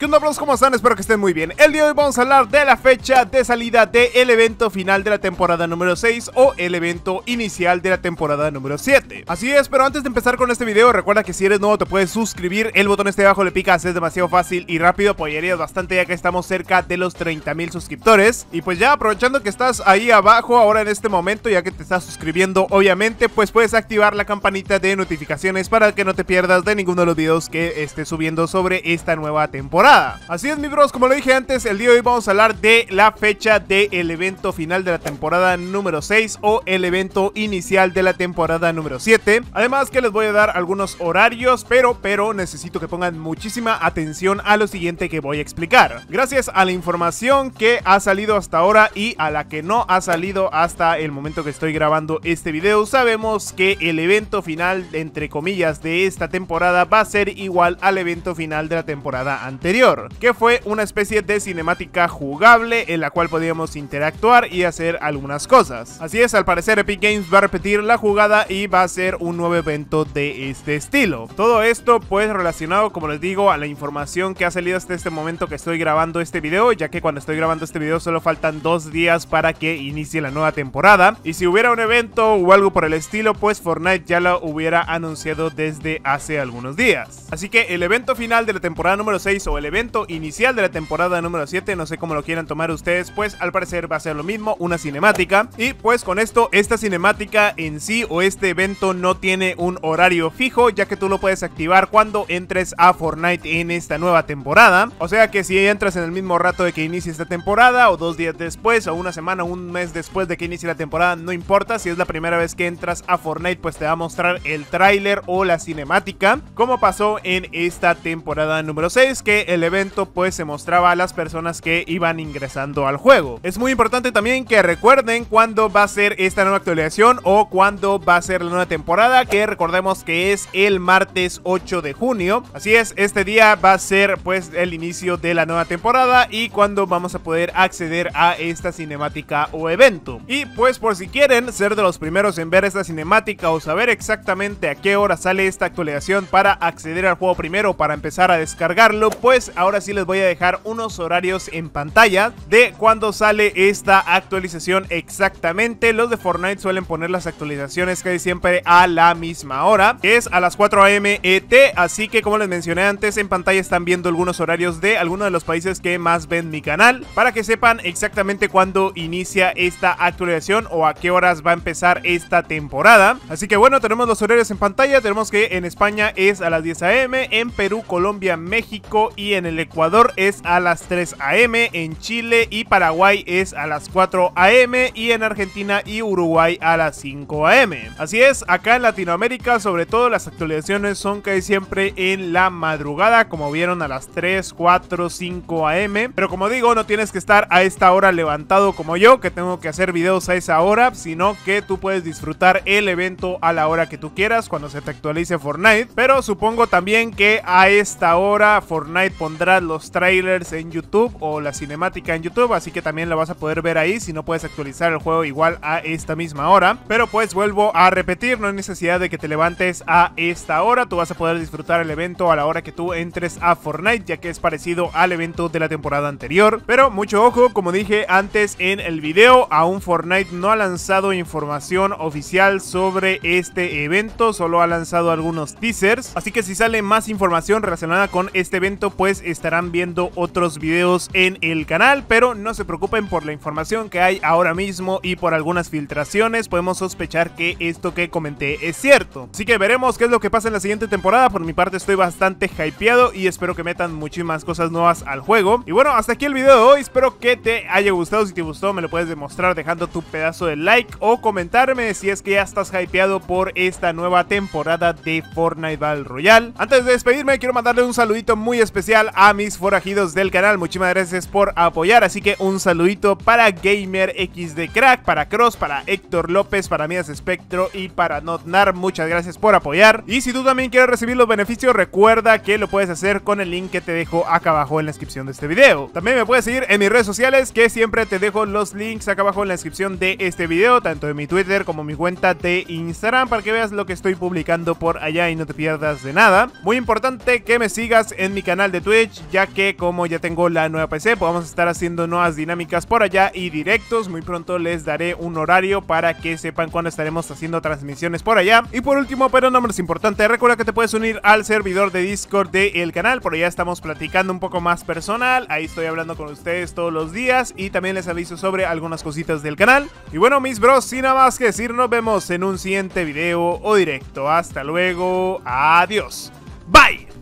¿Qué onda, bros? ¿Cómo están? Espero que estén muy bien. El día de hoy vamos a hablar de la fecha de salida del evento final de la temporada número 6 o el evento inicial de la temporada número 7. Así es, pero antes de empezar con este video, recuerda que si eres nuevo te puedes suscribir. El botón este abajo le picas, es demasiado fácil y rápido. Apoyarías pues bastante ya que estamos cerca de los 30 mil suscriptores. Y pues ya, aprovechando que estás ahí abajo ahora en este momento, ya que te estás suscribiendo, obviamente, pues puedes activar la campanita de notificaciones para que no te pierdas de ninguno de los videos que esté subiendo sobre esta nueva temporada. Así es, mi bros, como lo dije antes, el día de hoy vamos a hablar de la fecha del evento final de la temporada número 6 o el evento inicial de la temporada número 7. Además que les voy a dar algunos horarios, pero, pero necesito que pongan muchísima atención a lo siguiente que voy a explicar. Gracias a la información que ha salido hasta ahora y a la que no ha salido hasta el momento que estoy grabando este video, sabemos que el evento final, entre comillas, de esta temporada va a ser igual al evento final de la temporada anterior que fue una especie de cinemática jugable en la cual podíamos interactuar y hacer algunas cosas. Así es, al parecer Epic Games va a repetir la jugada y va a ser un nuevo evento de este estilo. Todo esto pues relacionado, como les digo, a la información que ha salido hasta este momento que estoy grabando este video, ya que cuando estoy grabando este video solo faltan dos días para que inicie la nueva temporada. Y si hubiera un evento o algo por el estilo, pues Fortnite ya lo hubiera anunciado desde hace algunos días. Así que el evento final de la temporada número 6 o el evento inicial de la temporada número 7, no sé cómo lo quieran tomar ustedes, pues al parecer va a ser lo mismo, una cinemática. Y pues con esto, esta cinemática en sí o este evento no tiene un horario fijo, ya que tú lo puedes activar cuando entres a Fortnite en esta nueva temporada. O sea que si entras en el mismo rato de que inicie esta temporada, o dos días después, o una semana, o un mes después de que inicie la temporada, no importa. Si es la primera vez que entras a Fortnite, pues te va a mostrar el tráiler o la cinemática, como pasó en esta temporada número 6, que el evento pues se mostraba a las personas que iban ingresando al juego. Es muy importante también que recuerden cuándo va a ser esta nueva actualización o cuándo va a ser la nueva temporada que recordemos que es el martes 8 de junio. Así es, este día va a ser pues el inicio de la nueva temporada y cuándo vamos a poder acceder a esta cinemática o evento. Y pues por si quieren ser de los primeros en ver esta cinemática o saber exactamente a qué hora sale esta actualización para acceder al juego primero para empezar a descargarlo, pues ahora sí les voy a dejar unos horarios en pantalla de cuando sale esta actualización exactamente. Los de Fortnite suelen poner las actualizaciones casi siempre a la misma hora, que es a las 4 a.m. ET. Así que como les mencioné antes, en pantalla están viendo algunos horarios de algunos de los países que más ven mi canal para que sepan exactamente cuándo inicia esta actualización o a qué horas va a empezar esta temporada. Así que bueno, tenemos los horarios en pantalla. Tenemos que en España es a las 10 a.m., en Perú, Colombia, México y en el Ecuador es a las 3 a.m., en Chile y Paraguay es a las 4 a.m. y en Argentina y Uruguay a las 5 a.m. Así es, acá en Latinoamérica sobre todo las actualizaciones son casi siempre en la madrugada, como vieron a las 3, 4, 5 a.m. Pero como digo, no tienes que estar a esta hora levantado como yo, que tengo que hacer videos a esa hora, sino que tú puedes disfrutar el evento a la hora que tú quieras cuando se te actualice Fortnite. Pero supongo también que a esta hora Fortnite pondrá los trailers en YouTube o la cinemática en YouTube, así que también la vas a poder ver ahí si no puedes actualizar el juego igual a esta misma hora. Pero pues vuelvo a repetir, no hay necesidad de que te levantes a esta hora, tú vas a poder disfrutar el evento a la hora que tú entres a Fortnite, ya que es parecido al evento de la temporada anterior. Pero mucho ojo, como dije antes en el video, aún Fortnite no ha lanzado información oficial sobre este evento, solo ha lanzado algunos teasers, así que si sale más información relacionada con este evento, pues pues estarán viendo otros videos en el canal, pero no se preocupen por la información que hay ahora mismo y por algunas filtraciones podemos sospechar que esto que comenté es cierto. Así que veremos qué es lo que pasa en la siguiente temporada, por mi parte estoy bastante hypeado y espero que metan muchísimas cosas nuevas al juego. Y bueno, hasta aquí el video de hoy, espero que te haya gustado, si te gustó me lo puedes demostrar dejando tu pedazo de like o comentarme si es que ya estás hypeado por esta nueva temporada de Fortnite Battle Royale. Antes de despedirme quiero mandarle un saludito muy especial a mis forajidos del canal. Muchísimas gracias por apoyar. Así que un saludito para Gamer de Crack, para Cross, para Héctor López, para Midas Espectro y para Notnar. Muchas gracias por apoyar. Y si tú también quieres recibir los beneficios, recuerda que lo puedes hacer con el link que te dejo acá abajo en la descripción de este video. También me puedes seguir en mis redes sociales que siempre te dejo los links acá abajo en la descripción de este video, tanto en mi Twitter como mi cuenta de Instagram para que veas lo que estoy publicando por allá y no te pierdas de nada. Muy importante que me sigas en mi canal de Twitter ya que como ya tengo la nueva PC, Podemos pues a estar haciendo nuevas dinámicas por allá y directos. Muy pronto les daré un horario para que sepan cuándo estaremos haciendo transmisiones por allá. Y por último, pero no menos importante, recuerda que te puedes unir al servidor de Discord del el canal, por allá estamos platicando un poco más personal, ahí estoy hablando con ustedes todos los días y también les aviso sobre algunas cositas del canal. Y bueno, mis bros, sin nada más que decir, nos vemos en un siguiente video o directo. Hasta luego, adiós. Bye.